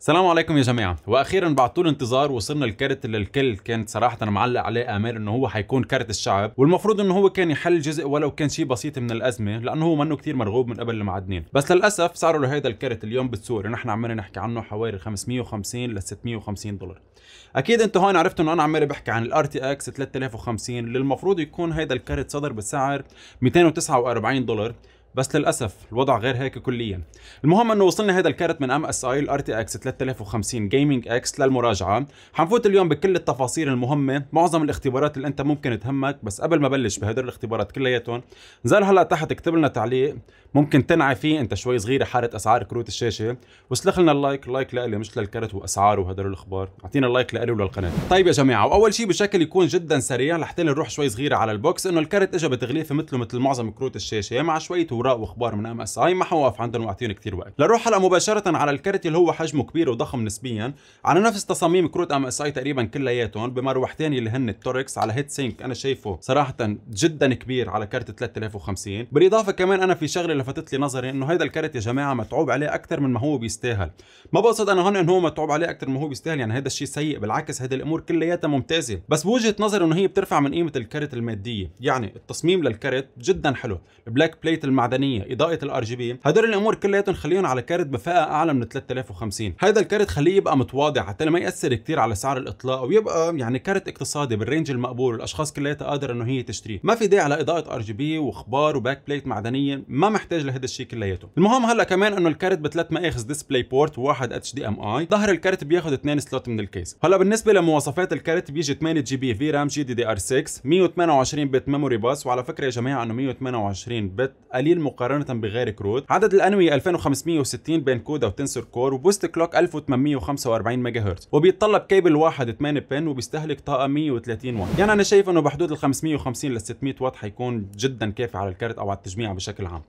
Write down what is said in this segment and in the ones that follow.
السلام عليكم يا جماعه واخيرا بعد طول انتظار وصلنا الكارت اللي الكل كانت صراحه معلق عليه امال انه هو حيكون كارت الشعب والمفروض انه هو كان يحل جزء ولو كان شيء بسيط من الازمه لانه هو منه كثير مرغوب من قبل المعدنين بس للاسف سعره لهيدا الكارت اليوم بالسوق اللي نحن عمالين نحكي عنه حوالي 550 ل 650 دولار اكيد انتم هون عرفتوا انه انا عمالي بحكي عن الار تي اكس 3050 اللي المفروض يكون هيدا الكارت صدر بسعر 249 دولار بس للاسف الوضع غير هيك كليا المهم انه وصلنا هذا الكارت من ام اس اي الار تي اكس 3050 جيمنج اكس للمراجعه حنفوت اليوم بكل التفاصيل المهمه معظم الاختبارات اللي انت ممكن تهمك بس قبل ما بلش بهدول الاختبارات كلياتهم نزل هلا تحت اكتب لنا تعليق ممكن تنعي فيه انت شوي صغيره حاله اسعار كروت الشاشه وسلخ لنا اللايك لايك لالي مش للكارت واسعاره وهدول الاخبار اعطينا اللايك لالي وللقناه طيب يا جماعه واول شيء بشكل يكون جدا سريع لحتى نروح شوي صغيره على البوكس انه الكارت اجى بتغليفه مثله مثل معظم كروت الشاشه مع شويه اراء واخبار من ام اس اي ما حوقف عندهم واعطيهم كثير وقت لنروح هلا مباشره على الكرت اللي هو حجمه كبير وضخم نسبيا على نفس تصاميم كروت ام اس اي تقريبا كلياتهم بمروحتين اللي هن التوركس على هيد سينك انا شايفه صراحه جدا كبير على كرت 3050 بالاضافه كمان انا في شغله لفتت لي نظري انه هذا الكرت يا جماعه متعوب عليه اكثر من ما هو بيستاهل ما بقصد انا هون انه هو متعوب عليه اكثر ما هو بيستاهل يعني هذا الشيء سيء بالعكس هذه الامور كلياتها ممتازه بس بوجهه نظري انه هي بترفع من قيمه الكرت الماديه يعني التصميم للكرت جدا حلو البلاك بليت المع المعدنيه اضاءه الار جي بي هدول الامور كلياتهم خليهم على كارت بفئه اعلى من 3050 هذا الكارت خليه يبقى متواضع حتى ما ياثر كثير على سعر الاطلاق ويبقى يعني كارت اقتصادي بالرينج المقبول الاشخاص كلياتها قادر انه هي تشتريه ما في داعي على اضاءه ار جي بي واخبار وباك بليت معدنيه ما محتاج لهذا الشيء كلياته المهم هلا كمان انه الكارت بثلاث مآخذ ديسبلاي بورت وواحد اتش دي ام اي ظهر الكارت بياخذ اثنين سلوت من الكيس هلا بالنسبه لمواصفات الكارت بيجي 8 جي بي في رام جي دي دي ار 6 128 بت ميموري باس وعلى فكره يا جماعه انه 128 بت قليل قليل مقارنه بغير كروت عدد الانويه 2560 بين كودا وتنسر كور وبوست كلوك 1845 ميجا هرتز وبيتطلب كيبل واحد 8 بن وبيستهلك طاقه 130 واط يعني انا شايف انه بحدود ال 550 لل 600 واط حيكون جدا كافي على الكارت او على التجميع بشكل عام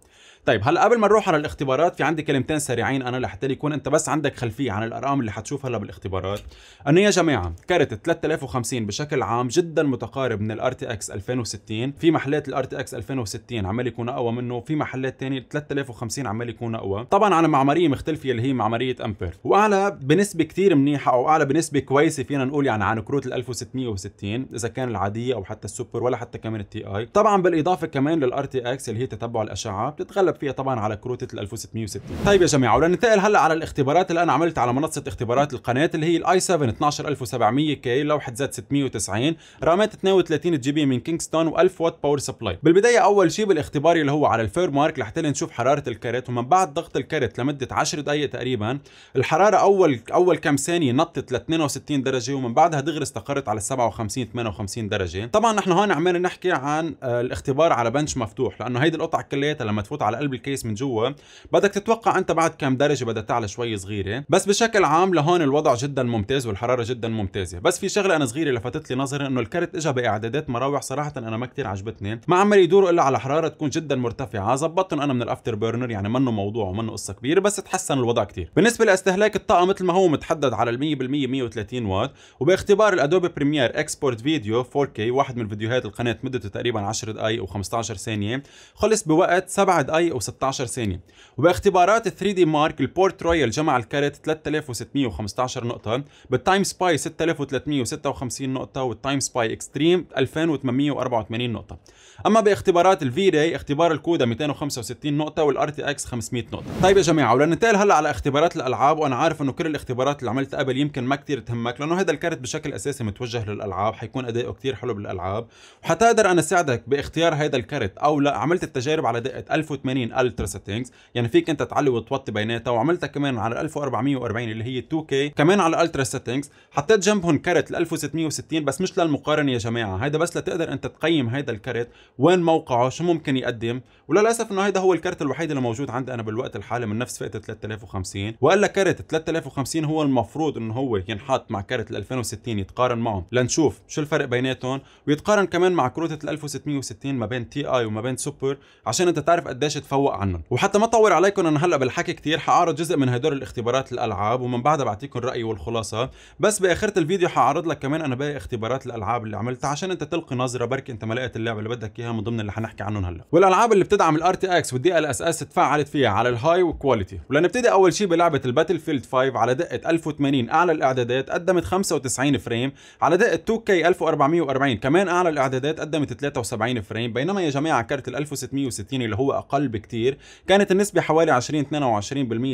طيب هلا قبل ما نروح على الاختبارات في عندي كلمتين سريعين انا لحتى يكون انت بس عندك خلفيه عن الارقام اللي حتشوفها هلا بالاختبارات انه يا جماعه كارت 3050 بشكل عام جدا متقارب من الار تي اكس 2060 في محلات الار تي اكس 2060 عمال يكون اقوى منه في محلات تانية 3050 عمال يكون اقوى طبعا على معماريه مختلفه اللي هي معماريه امبير واعلى بنسبه كثير منيحه او اعلى بنسبه كويسه فينا نقول يعني عن كروت ال 1660 اذا كان العاديه او حتى السوبر ولا حتى كمان التي اي طبعا بالاضافه كمان للار تي اكس اللي هي تتبع الاشعه بتتغلب فيها طبعا على كروت ال 1660 طيب يا جماعه ولننتقل هلا على الاختبارات اللي انا عملت على منصه اختبارات القناه اللي هي الاي 7 12700 كي لوحه زد 690 رامات 32 جي بي من كينغستون و1000 وات باور سبلاي بالبدايه اول شيء بالاختبار اللي هو على الفير الباور مارك لحتى نشوف حراره الكرت ومن بعد ضغط الكرت لمده 10 دقائق تقريبا الحراره اول اول كم ثانيه نطت ل 62 درجه ومن بعدها دغري استقرت على 57 58 درجه طبعا نحن هون عمالنا نحكي عن آه، الاختبار على بنش مفتوح لانه هيدي القطع كلياتها لما تفوت على قلب الكيس من جوا بدك تتوقع انت بعد كم درجه بدها تعلى شوي صغيره بس بشكل عام لهون الوضع جدا ممتاز والحراره جدا ممتازه بس في شغله انا صغيره لفتت لي نظري انه الكرت اجى باعدادات مراوح صراحه انا ما كثير عجبتني ما عمال يدوروا الا على حراره تكون جدا مرتفعه ظبطتهم انا من الافتر بيرنر يعني منه موضوع ومنه قصه كبيره بس تحسن الوضع كثير بالنسبه لاستهلاك الطاقه مثل ما هو متحدد على ال 100% 130 واط وباختبار الادوبي بريمير اكسبورت فيديو 4K واحد من فيديوهات القناه مدته تقريبا 10 دقائق و15 ثانيه خلص بوقت 7 دقائق و16 ثانيه وباختبارات 3 دي مارك البورت رويال جمع الكارت 3615 نقطه بالتايم سباي 6356 نقطه والتايم سباي اكستريم 2884 نقطه اما باختبارات الفي راي اختبار الكودا 200 265 نقطه والار تي اكس 500 نقطه طيب يا جماعه ولننتقل هلا على اختبارات الالعاب وانا عارف انه كل الاختبارات اللي عملتها قبل يمكن ما كثير تهمك لانه هذا الكارت بشكل اساسي متوجه للالعاب حيكون اداؤه كثير حلو بالالعاب وحتقدر انا اساعدك باختيار هذا الكارت او لا عملت التجارب على دقه 1080 الترا سيتنجز يعني فيك انت تعلي وتوطي بيناتها وعملتها كمان على 1440 اللي هي 2K كمان على الترا سيتنجز حطيت جنبهم كارت ال 1660 بس مش للمقارنه يا جماعه هذا بس لتقدر انت تقيم هذا الكارت وين موقعه شو ممكن يقدم وللاسف للاسف انه هيدا هو الكارت الوحيد اللي موجود عندي انا بالوقت الحالي من نفس فئه 3050 وقال لك كارت 3050 هو المفروض انه هو ينحط مع كارت 2060 يتقارن معهم لنشوف شو الفرق بيناتهم ويتقارن كمان مع كروت 1660 ما بين تي اي وما بين سوبر عشان انت تعرف قديش تفوق عنهم وحتى ما اطول عليكم انا هلا بالحكي كثير حاعرض جزء من هدول الاختبارات الالعاب ومن بعدها بعطيكم رايي والخلاصه بس باخره الفيديو حاعرض لك كمان انا باقي اختبارات الالعاب اللي عملتها عشان انت تلقي نظره بركي انت ما لقيت اللعبه اللي بدك اياها من ضمن اللي حنحكي عنهم هلا والالعاب اللي بتدعم الاي الار تي اكس والدي ال اس اس اتفعلت فيها على الهاي وكواليتي ولنبتدي اول شيء بلعبه الباتل فيلد 5 على دقه 1080 اعلى الاعدادات قدمت 95 فريم على دقه 2 k 1440 كمان اعلى الاعدادات قدمت 73 فريم بينما يا جماعه كارت ال 1660 اللي هو اقل بكثير كانت النسبه حوالي 20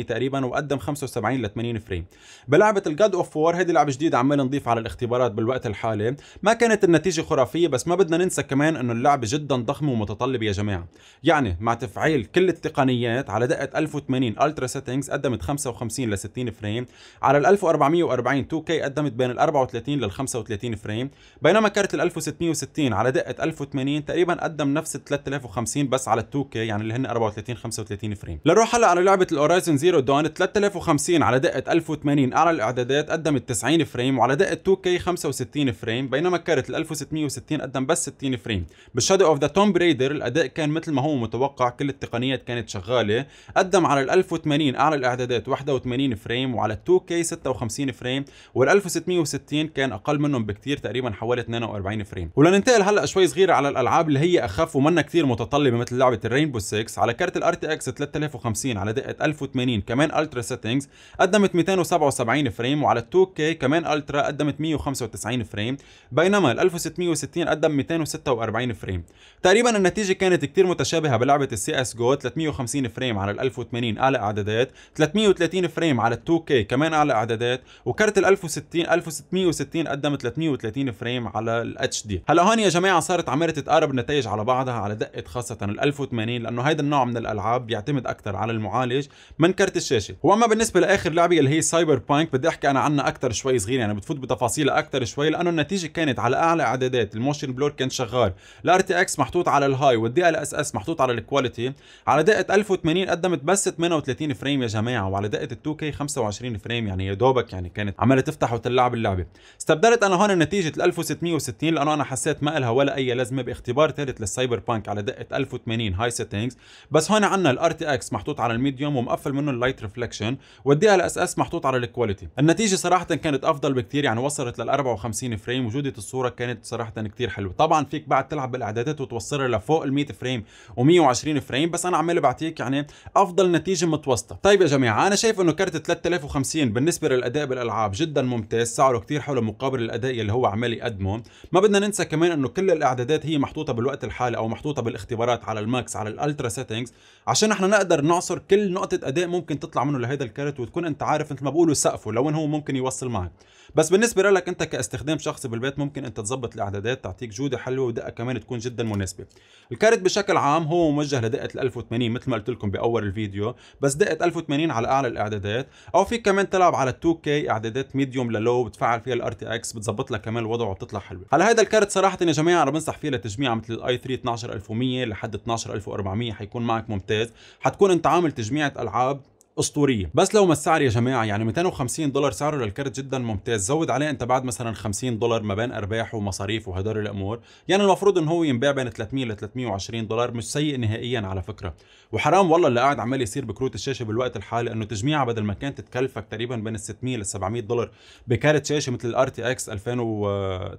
22% تقريبا وقدم 75 ل 80 فريم بلعبه الجاد اوف وور هيدي لعبه جديده عمال نضيف على الاختبارات بالوقت الحالي ما كانت النتيجه خرافيه بس ما بدنا ننسى كمان انه اللعبه جدا ضخمه ومتطلبه يا جماعه يعني مع تفعيل كل التقنيات على دقة 1080 الترا سيتنجز قدمت 55 ل 60 فريم على ال 1440 2K قدمت بين ال 34 لل 35 فريم بينما كارت ال 1660 على دقة 1080 تقريبا قدم نفس ال 3050 بس على ال 2K يعني اللي هن 34 35 فريم لنروح هلا على لعبة الاورايزن زيرو دون 3050 على دقة 1080 اعلى الاعدادات قدمت 90 فريم وعلى دقة 2K 65 فريم بينما كارت ال 1660 قدم بس 60 فريم بالشادو اوف ذا توم بريدر الاداء كان مثل ما هو متوقع اتوقع كل التقنيات كانت شغاله قدم على ال 1080 اعلى الاعدادات 81 فريم وعلى ال 2K 56 فريم وال 1660 كان اقل منهم بكثير تقريبا حوالي 42 فريم ولننتقل هلا شوي صغيره على الالعاب اللي هي اخف ومنها كثير متطلبه مثل لعبه الرينبو 6 على كارت الار RTX 3050 على دقه 1080 كمان الترا سيتنجز قدمت 277 فريم وعلى ال 2K كمان الترا قدمت 195 فريم بينما ال 1660 قدم 246 فريم تقريبا النتيجه كانت كثير متشابهه بلعبه لعبه السي اس جو 350 فريم على ال 1080 اعلى اعدادات 330 فريم على ال 2K كمان اعلى اعدادات وكرت ال 1060 1660 قدم 330 فريم على الاتش دي هلا هون يا جماعه صارت عماله تتقارب النتائج على بعضها على دقه خاصه ال 1080 لانه هيدا النوع من الالعاب بيعتمد اكثر على المعالج من كرت الشاشه واما بالنسبه لاخر لعبه اللي هي سايبر بانك بدي احكي انا عنها اكثر شوي صغير يعني بتفوت بتفاصيلها اكثر شوي لانه النتيجه كانت على اعلى اعدادات الموشن بلور كان شغال الار تي اكس محطوط على الهاي والدي ال اس اس محطوط على الكواليتي على دقه 1080 قدمت بس 38 فريم يا جماعه وعلى دقه ال 2K 25 فريم يعني يا دوبك يعني كانت عماله تفتح وتلعب اللعبه استبدلت انا هون نتيجه 1660 لانه انا حسيت ما لها ولا اي لازمه باختبار ثالث للسايبر بانك على دقه 1080 هاي سيتنجز بس هون عندنا الار تي اكس محطوط على الميديوم ومقفل منه اللايت ريفلكشن والدي ال اس اس محطوط على الكواليتي النتيجه صراحه كانت افضل بكثير يعني وصلت لل 54 فريم وجوده الصوره كانت صراحه كثير حلوه طبعا فيك بعد تلعب بالاعدادات وتوصلها لفوق ال 100 فريم و120 20 فريم بس انا عمال بعطيك يعني افضل نتيجه متوسطه طيب يا جماعه انا شايف انه كارت 3050 بالنسبه للاداء بالالعاب جدا ممتاز سعره كثير حلو مقابل الاداء اللي هو عمال يقدمه ما بدنا ننسى كمان انه كل الاعدادات هي محطوطه بالوقت الحالي او محطوطه بالاختبارات على الماكس على الالترا سيتنجز عشان احنا نقدر نعصر كل نقطه اداء ممكن تطلع منه لهذا الكارت وتكون انت عارف مثل ما بقولوا سقفه لوين هو ممكن يوصل معك بس بالنسبه لك انت كاستخدام شخصي بالبيت ممكن انت تظبط الاعدادات تعطيك جوده حلوه ودقه كمان تكون جدا مناسبه الكارت بشكل عام هو موجه لدقه 1080 مثل ما قلت لكم باول الفيديو بس دقه 1080 على اعلى الاعدادات او فيك كمان تلعب على 2K اعدادات ميديوم للو بتفعل فيها الار تي اكس بتظبط لك كمان الوضع وبتطلع حلوه هلا هذا الكارت صراحه يا جماعه انا بنصح فيه لتجميع مثل الاي 3 12100 لحد 12400 حيكون معك ممتاز حتكون انت عامل تجميعه العاب اسطوريه بس لو ما السعر يا جماعه يعني 250 دولار سعره للكرت جدا ممتاز زود عليه انت بعد مثلا 50 دولار ما بين ارباح ومصاريف وهدول الامور يعني المفروض ان هو ينباع بين 300 ل 320 دولار مش سيء نهائيا على فكره وحرام والله اللي قاعد عمال يصير بكروت الشاشه بالوقت الحالي انه تجميعها بدل ما كانت تكلفك تقريبا بين ال 600 ل 700 دولار بكارت شاشه مثل الار تي اكس 2000 و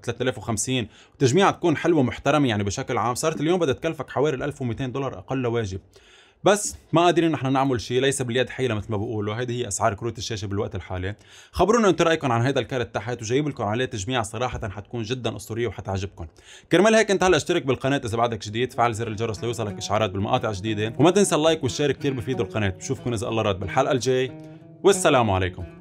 3050 وتجميعها تكون حلوه محترمه يعني بشكل عام صارت اليوم بدها تكلفك حوالي 1200 دولار اقل واجب بس ما قادرين نحن نعمل شيء ليس باليد حيله مثل ما بقولوا هيدي هي اسعار كروت الشاشه بالوقت الحالي خبرونا انتم رايكم عن هذا الكارت تحت وجايب لكم عليه تجميع صراحه حتكون جدا اسطوريه وحتعجبكم كرمال هيك انت هلا اشترك بالقناه اذا بعدك جديد فعل زر الجرس ليوصلك اشعارات بالمقاطع الجديده وما تنسى اللايك والشير كثير بفيدوا القناه بشوفكم اذا الله راد بالحلقه الجاي والسلام عليكم